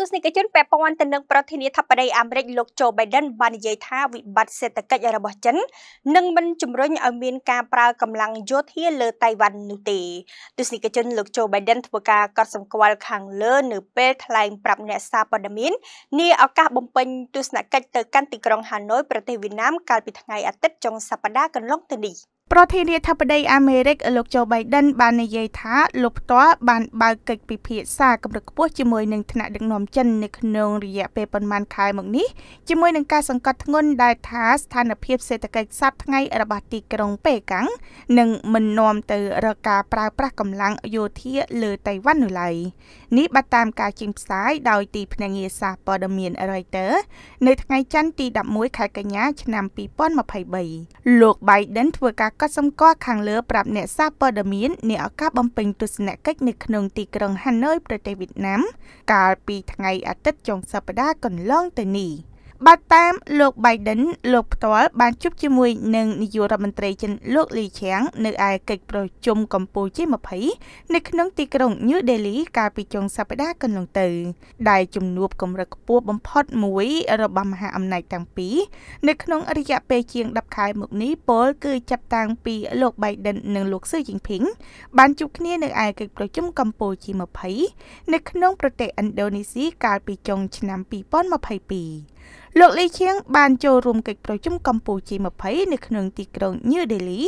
ទស្សនិកជនពាក់ព័ន្ធទៅនឹងប្រធានាធិបតីអាមេរិកលោក Joe Biden បាននិយាយថាវិបត្តិសេដ្ឋកិច្ចរបស់ចិននឹងមិនជំរុញឲ្យមានការប្រើកម្លាំងយោធាលើតៃវ៉ាន់នោះទេ ទស្សនិកជនលោក Joe Biden ធ្វើការកត់សម្គាល់ខាងលើនៅពេលថ្លែងប្រាប់អ្នកសារព័ត៌មាននាឱកាសបំពេញទស្សនកិច្ចទៅកាន់ទីក្រុងហាណូយប្រទេសវៀតណាមកាលពីថ្ងៃអាទិត្យចុងសប្តាហ៍កន្លងទៅនេះ។ប្រធានាធិបតីអាមេរិកលោកโจ Biden បាននិយាយថាលោកផ្ទាល់បានបើកកិច្ចពិភាក្សាកម្រិតខ្ពស់ជាមួយនឹងថ្នាក់ដឹកនាំចិននៅក្នុងរយៈពេលប្រមាណខែមកនេះជាមួយនឹងការសង្កត់ធ្ងន់ដែលថាស្ថានភាព សេដ្ឋកិច្ចសប្តាហ៍ថ្ងៃរបស់ទីក្រុងប៉េកាំងនឹងមិននាំទៅរកការប្រើប្រាស់កម្លាំងយោធាលើតៃវ៉ាន់នោះឡើយនេះបើតាមការចេញផ្សាយដោយទីភ្នាក់ងារសារព័ត៌មាន Reuters នៅថ្ងៃច័ន្ទទី11ខែកញ្ញាឆ្នាំ2023លោក Biden ធ្វើការកត់សម្គាល់ខាងលើប្រាប់អ្នកសារព័ត៌មាននៃឱកាសបំពេញទស្សនកិច្ចនៅក្នុងទីក្រុងហាណូយប្រទេសវៀតណាមកាលពីថ្ងៃអាទិត្យចុងសប្តាហ៍កន្លងទៅនេះ។បើតាមលោក Biden លោកផ្ទាល់បានជួបជាមួយនឹងនាយករដ្ឋមន្ត្រីចិន លោកលីឆាងនៅឯកិច្ចប្រជុំកម្ពុជា20នៅក្នុងទីក្រុង New Delhi កាលពីចុងសប្តាហ៍កន្លងទៅ ដែលជំនួបកម្រិតខ្ពស់បំផុតមួយរបស់មហាអំណាចទាំងពីរនៅក្នុងរយៈពេលជាង10ខែមកនេះពលគឺចាប់តាំងពីលោក Biden និងលោកស៊ឺជីងភីងបានជួបគ្នានៅឯកិច្ចប្រជុំកម្ពុជា20នៅក្នុងប្រទេសឥណ្ឌូនេស៊ីកាលពីចុងឆ្នាំ2022លោកលីឈៀងបានចូលរួមកិច្ចប្រជុំកម្ពុជា20នៅក្នុងទីក្រុងញូដេលី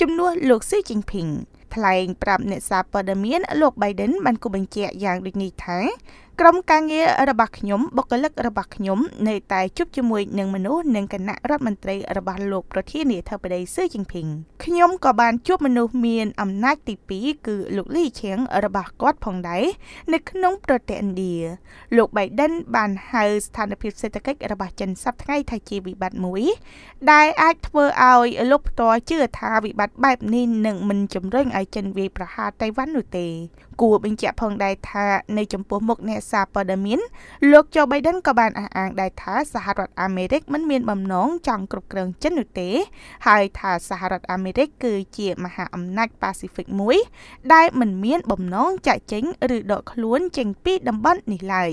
ជំនួសលោកស៊ីជីងភីងថ្លែងប្រាប់អ្នកសារព័ត៌មានលោក Biden បានគូបញ្ជាក់យ៉ាងដូចនេះថាក្រុមការងាររបស់ខ្ញុំបុគ្គលិករបស់ខ្ញុំនៅតែជួបជាមួយនឹងមនុស្សនិងគណៈរដ្ឋមន្ត្រីរបស់លោកប្រធានាធិបតីស៊ឺជីងភីងខ្ញុំក៏បានជួបមនុស្សមាន អំណាចទី2គឺលោកលីឈៀងរបស់គាត់ផងដែរនៅក្នុងប្រទេសឥណ្ឌាលោកបៃដិនបានហៅស្ថានភាពសេដ្ឋកិច្ចរបស់ចិនសប្តាហ៍ថ្ងៃថា ជាវិបត្តិមួយ ដែលអាចធ្វើឲ្យលោកផ្ទាល់ជឿថាវិបត្តិបែបនេះនឹងមិនជំរុញឲ្យឲ្យចិនវាយប្រហារតៃវ៉ាន់នោះទេ គួរបញ្ជាក់ផងដែរថានៅចំពោះមុខអ្នកសារព័ត៌មានលោកជូបៃដិនក៏បានអះអាងដែរថាសហរដ្ឋអាមេរិក មិនមានបំណងចង់គ្រប់គ្រងចិននោះទេ ហើយថាសហរដ្ឋអាមេរិក គឺជាមហាអំណាចប៉ាស៊ីហ្វិកមួយ ដែលមិនមាន បំណងចាក់ចេញឬដកខ្លួនចេញពីតំបន់នេះឡើយ